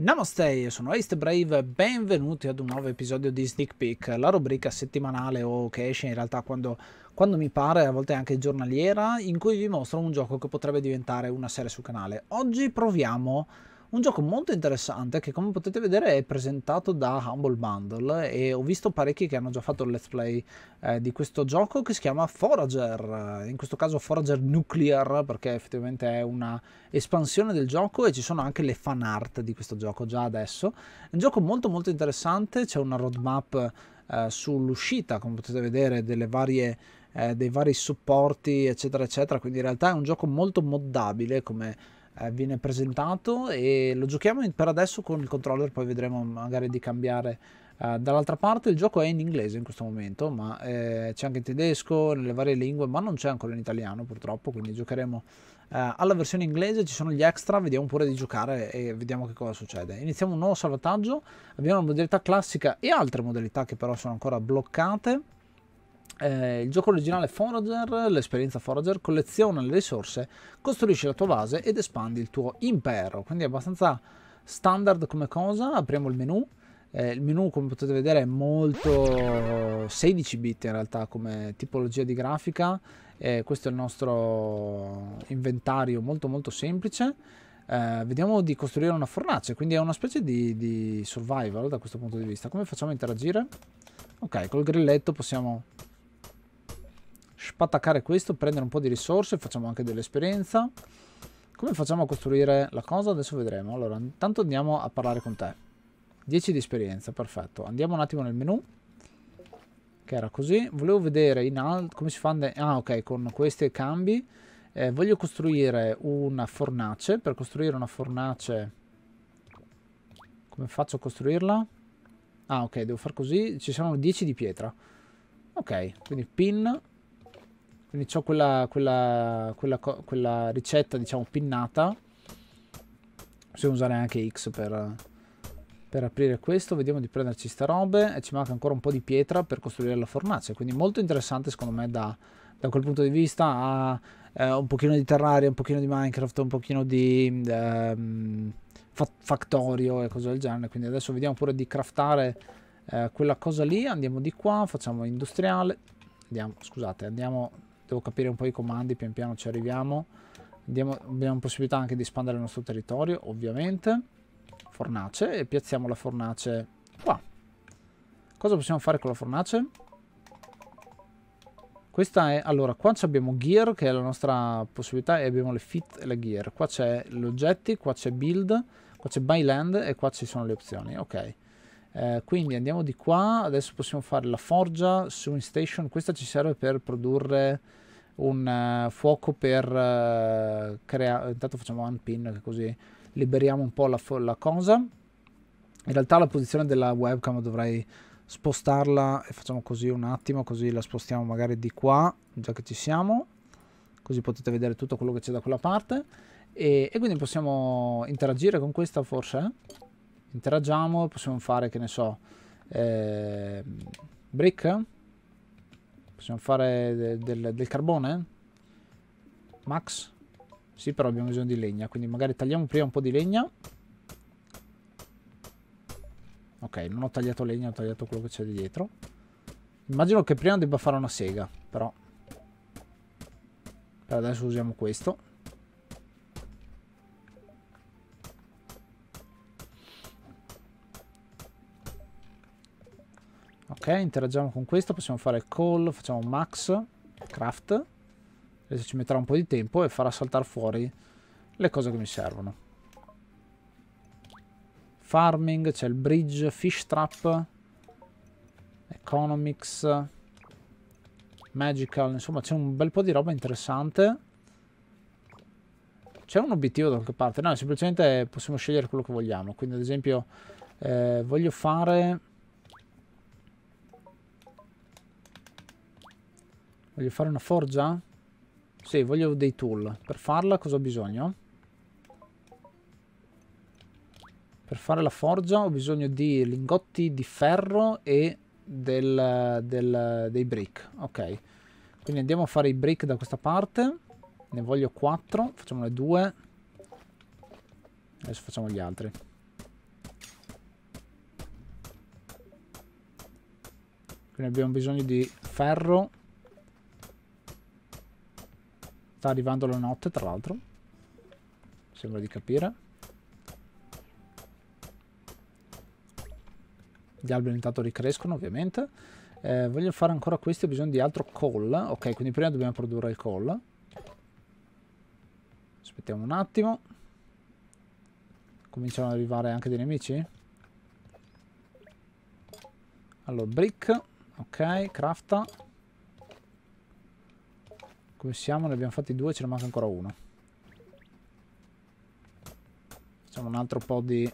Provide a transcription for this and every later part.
Namaste, io sono Ace Brave, benvenuti ad un nuovo episodio di Sneak Peek, la rubrica settimanale o che esce in realtà quando, quando, mi pare, a volte anche giornaliera, in cui vi mostro un gioco che potrebbe diventare una serie sul canale. Oggi proviamo un gioco molto interessante che come potete vedere è presentato da Humble Bundle e ho visto parecchi che hanno già fatto il let's play eh, di questo gioco che si chiama Forager, eh, in questo caso Forager Nuclear perché effettivamente è una espansione del gioco e ci sono anche le fan art di questo gioco già adesso. È un gioco molto molto interessante, c'è una roadmap eh, sull'uscita come potete vedere delle varie eh, dei vari supporti eccetera eccetera quindi in realtà è un gioco molto moddabile come eh, viene presentato e lo giochiamo in, per adesso con il controller, poi vedremo magari di cambiare. Uh, dall'altra parte il gioco è in inglese in questo momento, ma eh, c'è anche in tedesco, nelle varie lingue, ma non c'è ancora in italiano purtroppo, quindi giocheremo uh, alla versione inglese, ci sono gli extra, vediamo pure di giocare e vediamo che cosa succede. Iniziamo un nuovo salvataggio, abbiamo la modalità classica e altre modalità che però sono ancora bloccate. Eh, il gioco originale Forager, l'esperienza Forager, colleziona le risorse, costruisci la tua base ed espandi il tuo impero. Quindi è abbastanza standard come cosa. Apriamo il menu. Eh, il menu, come potete vedere, è molto 16 bit in realtà come tipologia di grafica. Eh, questo è il nostro inventario molto molto semplice. Eh, vediamo di costruire una fornace, quindi è una specie di, di survival da questo punto di vista. Come facciamo a interagire? Ok, col grilletto possiamo Può attaccare questo, prendere un po' di risorse, facciamo anche dell'esperienza. Come facciamo a costruire la cosa? Adesso vedremo. Allora, intanto andiamo a parlare con te. 10 di esperienza, perfetto. Andiamo un attimo nel menu. Che era così. Volevo vedere in alto come si fanno... Ah, ok, con questi cambi. Eh, voglio costruire una fornace. Per costruire una fornace... Come faccio a costruirla? Ah, ok, devo far così. Ci sono 10 di pietra. Ok, quindi pin quindi ho quella, quella, quella, quella, ricetta, diciamo, pinnata. Possiamo usare anche X per, per aprire questo. Vediamo di prenderci sta robe. E ci manca ancora un po' di pietra per costruire la fornace. Quindi molto interessante, secondo me, da, da quel punto di vista. Ha eh, un pochino di Terraria, un pochino di Minecraft, un pochino di... Ehm, Factorio e cose del genere. Quindi adesso vediamo pure di craftare eh, quella cosa lì. Andiamo di qua, facciamo industriale. Andiamo, scusate, andiamo devo capire un po' i comandi, pian piano ci arriviamo. Andiamo, abbiamo possibilità anche di espandere il nostro territorio, ovviamente. Fornace e piazziamo la fornace qua. Cosa possiamo fare con la fornace? Questa è, allora, qua abbiamo gear che è la nostra possibilità e abbiamo le fit e le gear. Qua c'è gli oggetti, qua c'è build, qua c'è buy land e qua ci sono le opzioni, ok. Eh, quindi andiamo di qua, adesso possiamo fare la forgia, sewing station, questa ci serve per produrre un uh, fuoco per uh, eh, creare, intanto facciamo un pin così liberiamo un po' la, la, cosa. In realtà la posizione della webcam dovrei spostarla e facciamo così un attimo, così la spostiamo magari di qua, già che ci siamo, così potete vedere tutto quello che c'è da quella parte e, e quindi possiamo interagire con questa forse interagiamo possiamo fare che ne so eh, brick possiamo fare del, del, del carbone max sì però abbiamo bisogno di legna quindi magari tagliamo prima un po' di legna ok non ho tagliato legna ho tagliato quello che c'è di dietro immagino che prima debba fare una sega però per adesso usiamo questo interagiamo con questo, possiamo fare call, facciamo max, craft. Adesso ci metterà un po' di tempo e farà saltare fuori le cose che mi servono. Farming, c'è il bridge, fish trap, economics, magical, insomma c'è un bel po' di roba interessante. C'è un obiettivo da qualche parte? No, semplicemente possiamo scegliere quello che vogliamo. Quindi ad esempio eh, voglio fare Voglio fare una forgia? Sì, voglio dei tool. Per farla cosa ho bisogno? Per fare la forgia ho bisogno di lingotti di ferro e del, del, dei brick. Ok. Quindi andiamo a fare i brick da questa parte. Ne voglio 4. Facciamone 2. Adesso facciamo gli altri. Quindi abbiamo bisogno di ferro Sta arrivando la notte, tra l'altro. Sembra di capire. Gli alberi intanto ricrescono, ovviamente. Eh, voglio fare ancora questo, ho bisogno di altro call. Ok, quindi prima dobbiamo produrre il call. Aspettiamo un attimo. Cominciano ad arrivare anche dei nemici. Allora, brick. Ok, crafta. Come siamo? Ne abbiamo fatti due, ce ne manca ancora uno. Facciamo un altro po' di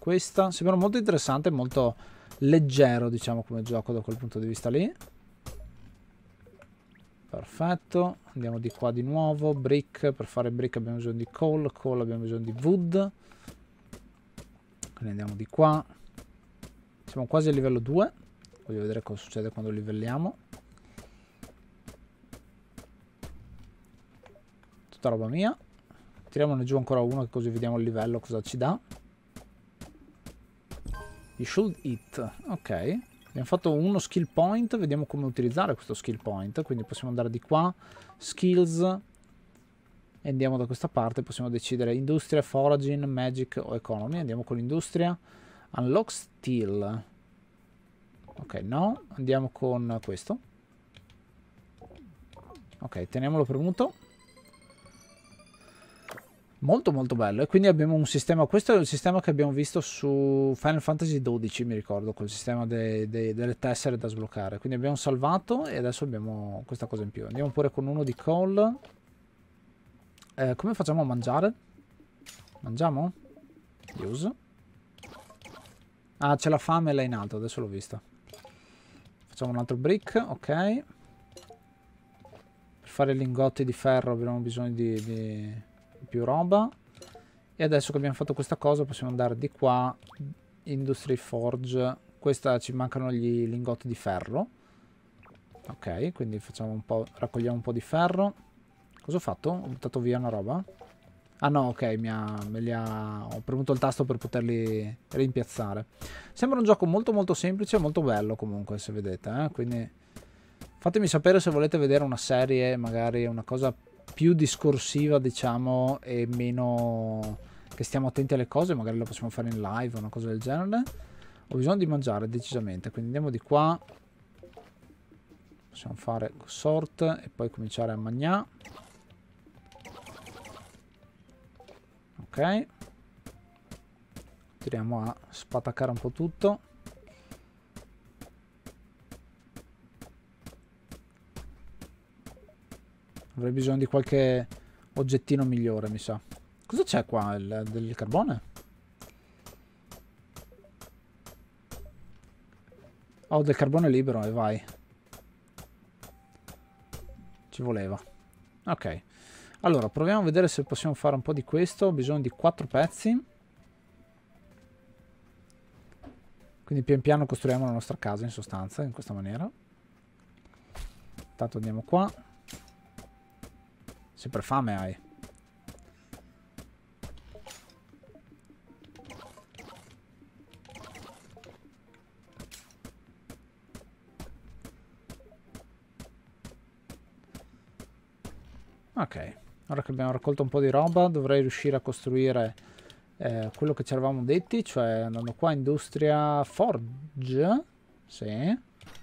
questa. Sembra molto interessante, molto leggero, diciamo, come gioco da quel punto di vista lì. Perfetto. Andiamo di qua di nuovo. Brick. Per fare brick abbiamo bisogno di coal. Coal abbiamo bisogno di wood. Quindi andiamo di qua. Siamo quasi a livello 2. Voglio vedere cosa succede quando livelliamo. tutta roba mia tiriamone giù ancora uno così vediamo il livello cosa ci dà you should eat ok abbiamo fatto uno skill point vediamo come utilizzare questo skill point quindi possiamo andare di qua skills e andiamo da questa parte possiamo decidere industria, foraging, magic o economy andiamo con l'industria unlock steel ok no andiamo con questo ok teniamolo premuto Molto molto bello. E quindi abbiamo un sistema. Questo è un sistema che abbiamo visto su Final Fantasy XII, mi ricordo, col sistema de, de, delle tessere da sbloccare. Quindi abbiamo salvato e adesso abbiamo questa cosa in più. Andiamo pure con uno di call. Eh, come facciamo a mangiare? Mangiamo? Use. Ah, c'è la fame là in alto, adesso l'ho vista. Facciamo un altro brick, ok. Per fare lingotti di ferro abbiamo bisogno di... di più roba. E adesso che abbiamo fatto questa cosa possiamo andare di qua, Industry Forge. Questa ci mancano gli lingotti di ferro. Ok, quindi un raccogliamo un po' di ferro. Cosa ho fatto? Ho buttato via una roba? Ah no, ok, ha, me li ha, ho premuto il tasto per poterli rimpiazzare. Sembra un gioco molto molto semplice e molto bello comunque, se vedete. Eh? Quindi fatemi sapere se volete vedere una serie, magari una cosa più discorsiva, diciamo, e meno che stiamo attenti alle cose, magari la possiamo fare in live o una cosa del genere. Ho bisogno di mangiare decisamente, quindi andiamo di qua. Possiamo fare sort e poi cominciare a mangiare. Ok. Tiriamo a spataccare un po' tutto. Avrei bisogno di qualche oggettino migliore, mi sa. Cosa c'è qua? Il, del carbone? Ho oh, del carbone libero e vai. Ci voleva. Ok. Allora, proviamo a vedere se possiamo fare un po' di questo. Ho bisogno di quattro pezzi. Quindi pian piano costruiamo la nostra casa in sostanza, in questa maniera. Intanto andiamo qua. Sempre fame hai. Ok, ora che abbiamo raccolto un po' di roba dovrei riuscire a costruire eh, quello che ci eravamo detti, cioè andando qua industria forge, sì,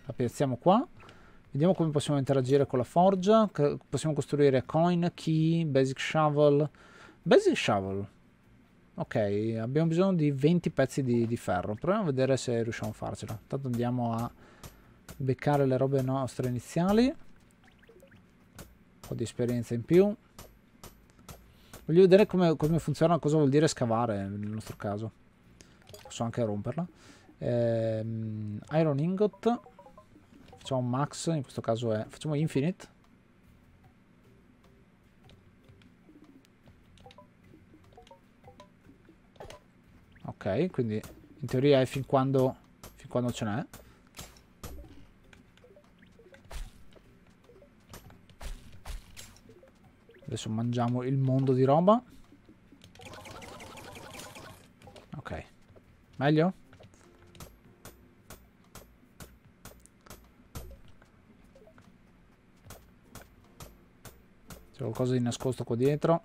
la piazziamo qua Vediamo come possiamo interagire con la forgia. possiamo costruire coin, key, basic shovel. Basic shovel. Ok, abbiamo bisogno di 20 pezzi di, di ferro. Proviamo a vedere se riusciamo a farcela. Intanto andiamo a beccare le robe nostre iniziali. Un po' di esperienza in più. Voglio vedere come, come funziona, cosa vuol dire scavare nel nostro caso. Posso anche romperla. Ehm, iron ingot facciamo max, in questo caso è, facciamo infinite. Ok, quindi in teoria è fin quando, fin quando ce n'è. Adesso mangiamo il mondo di roba. Ok. Meglio? C'è qualcosa di nascosto qua dietro.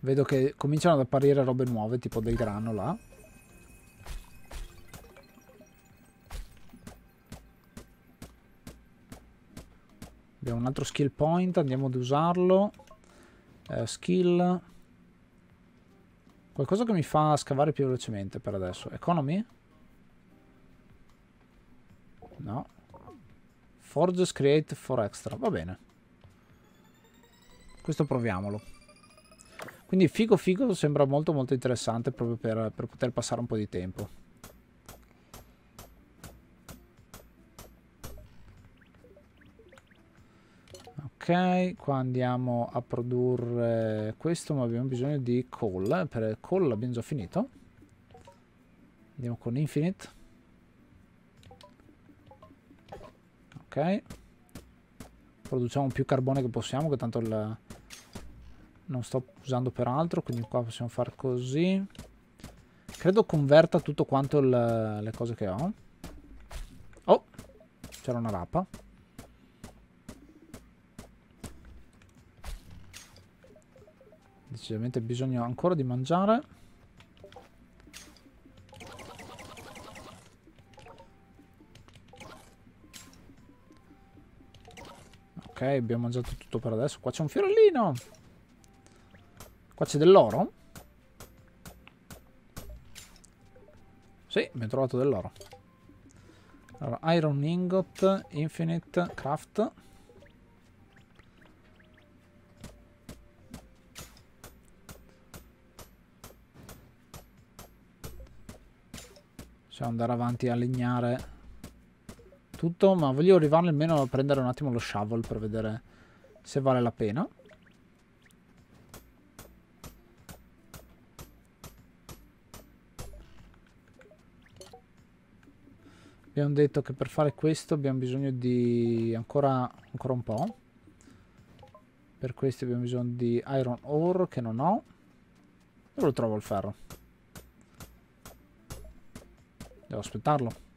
Vedo che cominciano ad apparire robe nuove, tipo del grano là. Abbiamo un altro skill point, andiamo ad usarlo. Eh, skill. Qualcosa che mi fa scavare più velocemente per adesso. Economy? No. Forges create for extra. Va bene. Questo proviamolo. Quindi figo figo sembra molto molto interessante proprio per, per poter passare un po' di tempo. Ok, qua andiamo a produrre questo, ma abbiamo bisogno di coal. Per coal l'abbiamo già finito. Andiamo con infinite. Ok. Produciamo più carbone che possiamo, che tanto il... non sto usando per altro, quindi qua possiamo far così. Credo converta tutto quanto il... le cose che ho. Oh, c'era una rapa. Decisamente bisogno ancora di mangiare. ok, abbiamo mangiato tutto per adesso. Qua c'è un fiorellino. Qua c'è dell'oro. Sì, abbiamo trovato dell'oro. Allora, Iron Ingot, Infinite Craft. Possiamo andare avanti a legnare tutto, ma voglio arrivare almeno a prendere un attimo lo shovel per vedere se vale la pena. Abbiamo detto che per fare questo abbiamo bisogno di ancora, ancora un po'. Per questo abbiamo bisogno di iron ore che non ho. Dove lo trovo il ferro? Devo aspettarlo.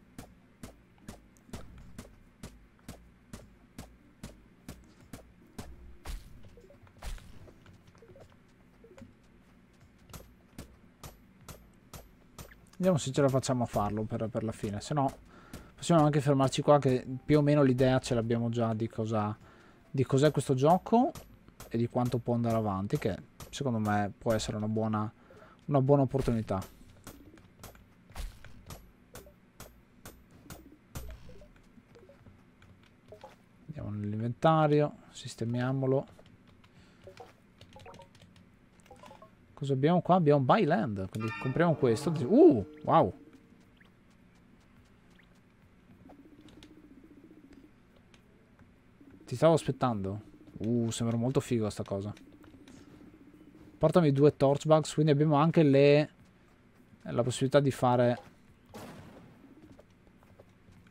Vediamo se ce la facciamo a farlo per, per la fine, se no possiamo anche fermarci qua che più o meno l'idea ce l'abbiamo già di cosa di cos'è questo gioco e di quanto può andare avanti, che secondo me può essere una buona, una buona opportunità. Andiamo nell'inventario, sistemiamolo. Cosa abbiamo qua? Abbiamo buy land. Quindi compriamo questo. Uh, wow. Ti stavo aspettando. Uh, sembra molto figo sta cosa. Portami due torch bugs quindi abbiamo anche le... La possibilità di fare...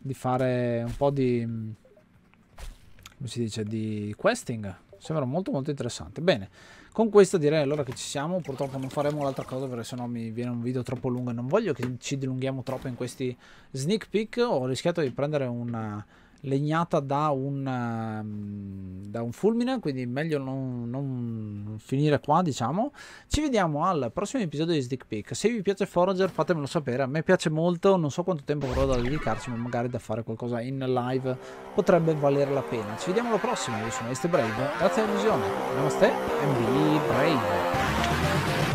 Di fare un po' di... Come si dice? Di questing. Sembra molto molto interessante. Bene, con questo direi allora che ci siamo. Purtroppo non faremo l'altra cosa perché sennò mi viene un video troppo lungo e non voglio che ci dilunghiamo troppo in questi sneak peek. Ho rischiato di prendere una legnata da un, ehm, da un fulmine, quindi meglio non, non, finire qua, diciamo. Ci vediamo al prossimo episodio di Stick Peek. Se vi piace Forager fatemelo sapere, a me piace molto, non so quanto tempo avrò da dedicarci, ma magari da fare qualcosa in live potrebbe valere la pena. Ci vediamo alla prossima, io sono Este Brave, grazie alla visione, namaste e be brave!